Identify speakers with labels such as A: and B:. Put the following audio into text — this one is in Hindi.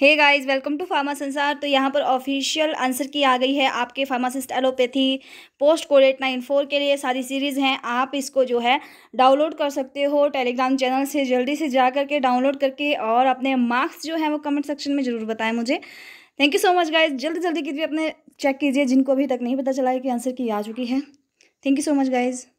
A: hey guys welcome to pharma संसार तो यहाँ पर ऑफिशियल आंसर की आ गई है आपके pharmacist allopathy post coded nine four के लिए सारी सीरीज़ हैं आप इसको जो है डाउनलोड कर सकते हो टेलीग्राम चैनल से जल्दी से जा करके डाउनलोड करके और अपने मार्क्स जो हैं वो कमेंट सेक्शन में ज़रूर बताएं मुझे thank you so much guys जल्दी जल्दी कितनी अपने चेक कीजिए जिनको अभी तक नहीं पता चला है कि आंसर की आ चुकी है thank you so much guys